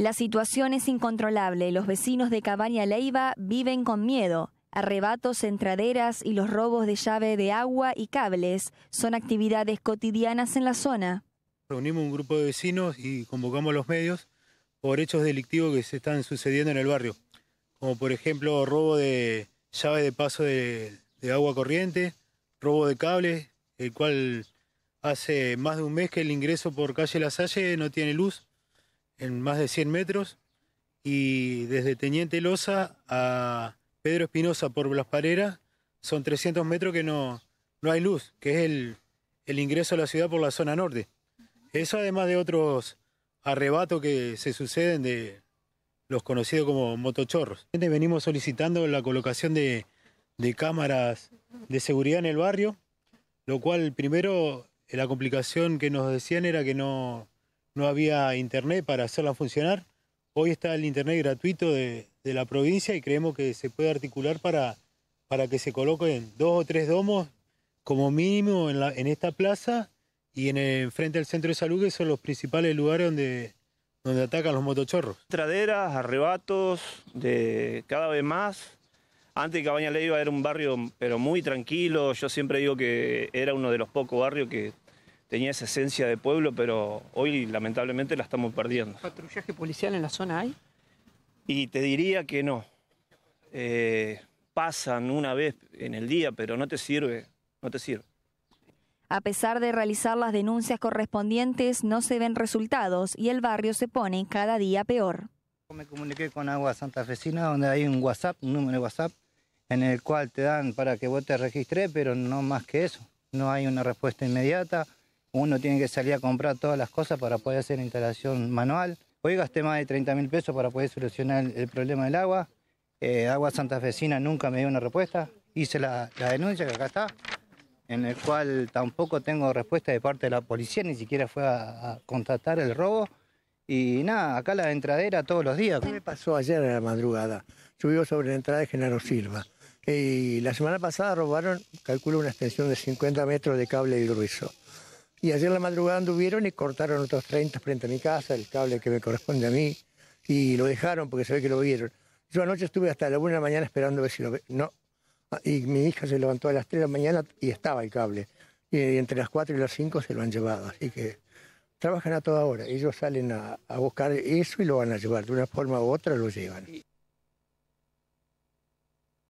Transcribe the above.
La situación es incontrolable. Los vecinos de Cabaña Leiva viven con miedo. Arrebatos entraderas y los robos de llave de agua y cables son actividades cotidianas en la zona. Reunimos un grupo de vecinos y convocamos a los medios por hechos delictivos que se están sucediendo en el barrio, como por ejemplo robo de llave de paso de, de agua corriente, robo de cables, el cual hace más de un mes que el ingreso por calle La Salle no tiene luz en más de 100 metros, y desde Teniente Loza a Pedro Espinosa por Blas Pareras son 300 metros que no, no hay luz, que es el, ingreso a la ciudad por la zona norte. Eso además de otros arrebatos que se suceden de los conocidos como motochorros. Venimos solicitando la colocación de, de cámaras de seguridad en el barrio, lo cual primero la complicación que nos decían era que no, no había internet para hacerla funcionar. Hoy está el internet gratuito de, la provincia y creemos que se puede articular para, para que se coloquen dos o tres domos como mínimo en, esta plaza y en frente al centro de salud, que son los principales lugares donde, donde atacan los motochorros. Traderas, arrebatos, de cada vez más. Antes Cabaña Leiva era un barrio pero muy tranquilo, yo siempre digo que era uno de los pocos barrios que tenía esa esencia de pueblo, pero hoy lamentablemente la estamos perdiendo. ¿Patrullaje policial en la zona hay? Y te diría que no. Eh, pasan una vez en el día, pero no te sirve, no te sirve. A pesar de realizar las denuncias correspondientes, no se ven resultados y el barrio se pone cada día peor. Me comuniqué con Agua Santa Fecina, donde hay un WhatsApp, un número de WhatsApp, en el cual te dan para que vos te registres, pero no más que eso. No hay una respuesta inmediata. Uno tiene que salir a comprar todas las cosas para poder hacer instalación manual. Hoy gasté este más de 30 mil pesos para poder solucionar el, problema del agua. Eh, agua Santa Fecina nunca me dio una respuesta. Hice la, denuncia que acá está, en el cual tampoco tengo respuesta de parte de la policía, ni siquiera fue a, contratar el robo. Y nada, acá la entradera todos los días. ¿Qué me pasó ayer en la madrugada? Yo sobre la entrada de Genaro Silva. Y la semana pasada robaron, calculo, una extensión de 50 metros de cable y grueso. Y ayer la madrugada anduvieron y cortaron otros 30 frente a mi casa, el cable que me corresponde a mí, y lo dejaron porque se ve que lo vieron. Yo anoche estuve hasta la 1 de la mañana esperando a ver si lo ve. No. Ah, y mi hija se levantó a las 3 de la mañana y estaba el cable. Y entre las 4 y las 5 se lo han llevado. Así que trabajan a toda hora. Ellos salen a, a buscar eso y lo van a llevar. De una forma u otra lo llevan.